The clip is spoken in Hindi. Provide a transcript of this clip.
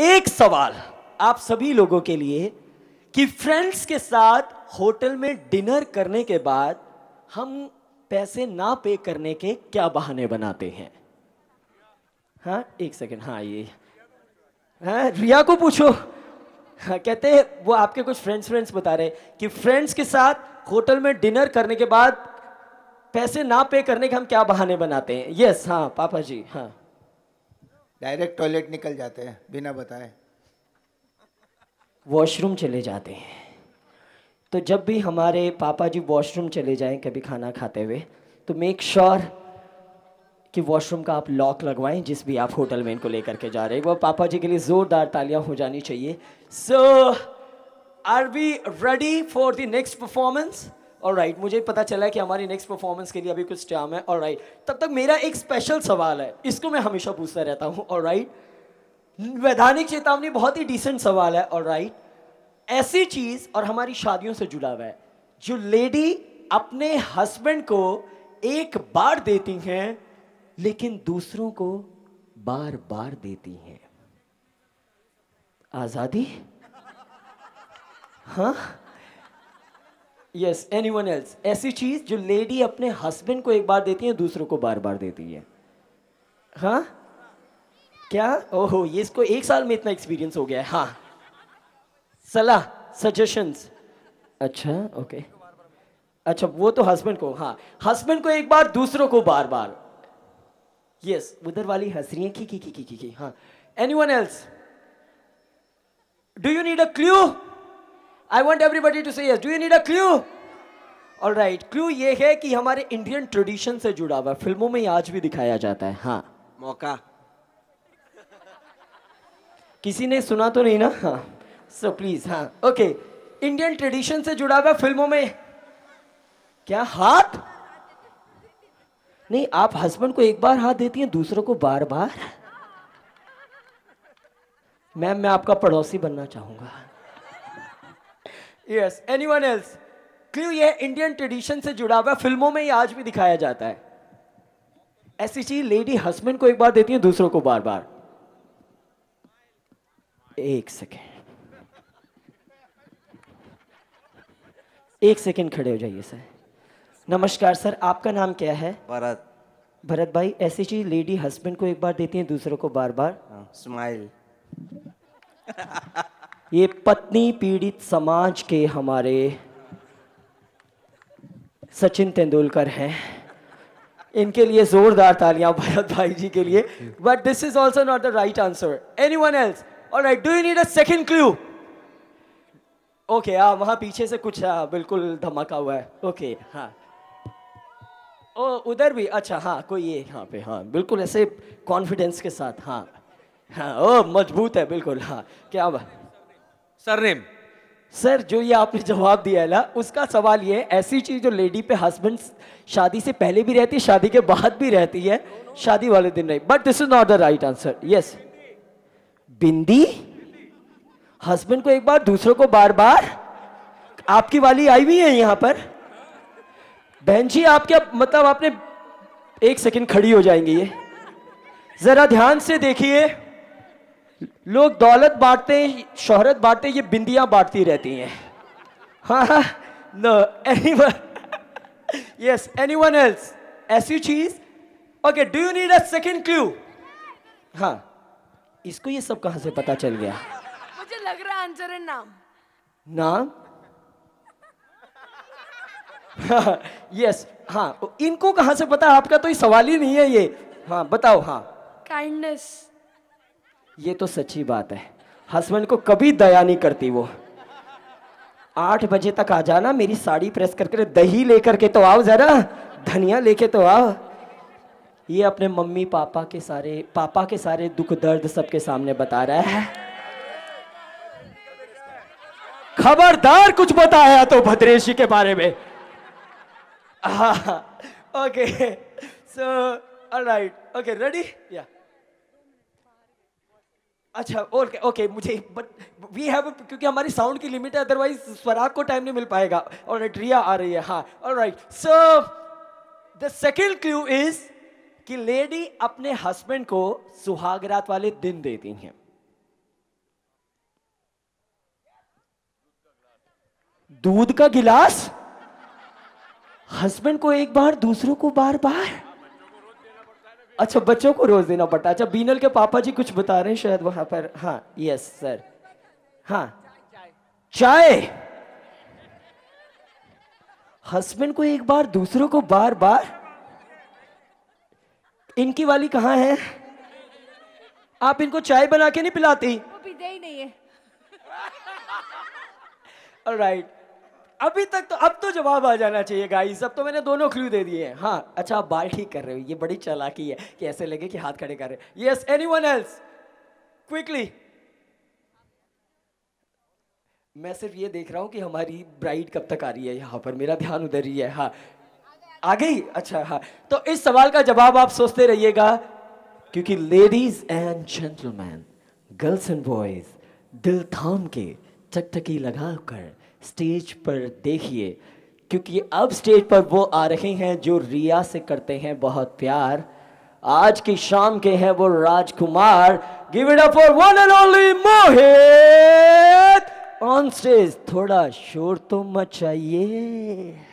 एक सवाल आप सभी लोगों के लिए कि फ्रेंड्स के साथ होटल में डिनर करने के बाद हम पैसे ना पे करने के क्या बहाने बनाते हैं हाँ एक सेकेंड हाँ ये हाँ रिया को पूछो हाँ, कहते हैं वो आपके कुछ फ्रेंड्स फ्रेंड्स बता रहे कि फ्रेंड्स के साथ होटल में डिनर करने के बाद पैसे ना पे करने के हम क्या बहाने बनाते हैं यस हाँ पापा जी हाँ डायरेक्ट टॉयलेट निकल जाते हैं बिना बताए वॉशरूम चले जाते हैं तो जब भी हमारे पापा जी वॉशरूम चले जाएं कभी खाना खाते हुए तो मेक श्योर sure कि वॉशरूम का आप लॉक लगवाएं जिस भी आप होटल में इनको लेकर के जा रहे हैं वो पापा जी के लिए ज़ोरदार तालियां हो जानी चाहिए so are we ready for the next performance all right मुझे पता चला है कि हमारी नेक्स्ट परफॉर्मेंस के लिए अभी कुछ टाइम है और राइट तब तक मेरा एक स्पेशल सवाल है इसको मैं हमेशा पूछता रहता हूँ और राइट वैधानिक चेतावनी बहुत ही डिसेंट सवाल है और राइट ऐसी चीज और हमारी शादियों से जुड़ा हुआ है जो लेडी अपने हस्बैंड को एक बार देती हैं लेकिन दूसरों को बार बार देती हैं आजादी हाँ यस एनी वन एल्स ऐसी चीज़ जो लेडी अपने हस्बैंड को एक बार देती है दूसरों को बार बार देती है हाँ क्या ओहो ये इसको एक साल में इतना एक्सपीरियंस हो गया है हाँ सलाह सजेशंस अच्छा ओके अच्छा वो तो हस्बैंड को हाँ हस्बैंड को एक बार दूसरों को बार बार यस उधर वाली हंस रही की की की की की हाँ any one else do you need a clue I want everybody to say do you need a clue all right clue ये है कि हमारे इंडियन ट्रेडिशन से जुड़ा हुआ फिल्मों में आज भी दिखाया जाता है हाँ मौका किसी ने सुना तो नहीं ना हाँ सो प्लीज हाँ ओके इंडियन ट्रेडिशन से जुड़ा हुआ फिल्मों में क्या हाथ नहीं आप हस्बैंड को एक बार हाथ देती हैं दूसरों को बार बार मैम मैं आपका पड़ोसी बनना चाहूंगा यस एनीवन एल्स क्यों यह इंडियन ट्रेडिशन से जुड़ा हुआ फिल्मों में ही आज भी दिखाया जाता है ऐसी चीज लेडी हस्बैंड को एक बार देती है दूसरों को बार बार एक सेकेंड एक सेकेंड खड़े हो जाइए सर नमस्कार सर आपका नाम क्या है भरत भरत भाई ऐसी चीज लेडी हस्बैंड को एक बार देती है दूसरों को बार बार स्माइल ये पत्नी पीड़ित समाज के हमारे सचिन तेंदुलकर हैं इनके लिए जोरदार तालियां भरत भाई जी के लिए but this is also not the right answer any one else और I do need a second clue okay हाँ वहां पीछे से कुछ आ, हाँ, बिल्कुल धमाका हुआ है ओके okay, हाँ ओ उधर भी अच्छा हाँ कोई ये यहाँ पे हाँ बिल्कुल ऐसे कॉन्फिडेंस के साथ हाँ हाँ ओ मजबूत है बिल्कुल हाँ क्या बात सरनेम सर जो ये आपने जवाब दिया है ना उसका सवाल ये है ऐसी चीज जो लेडी पे हस्बैंड शादी से पहले भी रहती है शादी के बाद भी रहती है शादी वाले दिन नहीं but this is not the right answer yes bindi husband को एक बार दूसरों को बार बार आपकी वाली आई हुई है यहां पर बहन जी आप क्या मतलब आपने एक सेकंड खड़ी हो जाएंगी ये जरा ध्यान से देखिए लोग दौलत बांटते हैं शोहरत बांटते ये बिंदियां बांटती रहती हैं हाँ no any yes any one else ऐसी चीज okay do you need a second clue हाँ इसको ये सब कहां से पता चल गया मुझे लग रहा आंसर है नाम नाम यस हाँ, हाँ इनको कहां से पता आपका तो ये सवाल ही नहीं है ये हाँ बताओ हाँ काइंडनेस ये तो सच्ची बात है हस्बैंड को कभी दया नहीं करती वो आठ बजे तक आ जाना मेरी साड़ी प्रेस करके दही लेकर के तो आओ जरा धनिया लेके तो आओ ये अपने मम्मी पापा के सारे पापा के सारे दुख दर्द सबके सामने बता रहा है खबरदार कुछ बताया तो भद्रेशी के बारे में okay so all right okay ready या अच्छा ओके ओके मुझे बट वी हैव क्योंकि हमारी साउंड की लिमिट है अदरवाइज स्वराग को टाइम नहीं मिल पाएगा और रिया आ रही है हाँ और right so the second clue is कि लेडी अपने हस्बैंड को सुहागरात वाले दिन देती हैं दूध का गिलास हस्बैंड को एक बार दूसरों को बार बार अच्छा बच्चों को रोज देना पड़ता है अच्छा बीनल के पापा जी कुछ बता रहे हैं शायद वहां पर हाँ यस सर हाँ चाय हस्बैंड को एक बार दूसरों को बार बार इनकी वाली कहाँ है आप इनको चाय बना के नहीं पिलाती वो पीते ही नहीं है राइट अभी तक तो अब तो जवाब आ जाना चाहिए गाइस अब तो मैंने दोनों क्लू दे दिए हैं हाँ अच्छा आप बाल ठीक कर रहे हो ये बड़ी चालाकी है कि ऐसे लगे कि हाथ खड़े कर रहे yes any one else quickly मैं सिर्फ ये देख रहा हूँ कि हमारी ब्राइड कब तक आ रही है यहाँ पर मेरा ध्यान उधर ही है हाँ आ गई अच्छा हाँ तो इस सवाल का जवाब आप सोचते रहिएगा क्योंकि ladies and gentleman girls and boys दिल थाम के चकटकी लगा कर स्टेज पर देखिए क्योंकि अब स्टेज पर वो आ रहे हैं जो रिया से करते हैं बहुत प्यार आज की शाम के हैं वो Rajkumar give it up for one and only Mohit on stage थोड़ा शोर तो मचाइए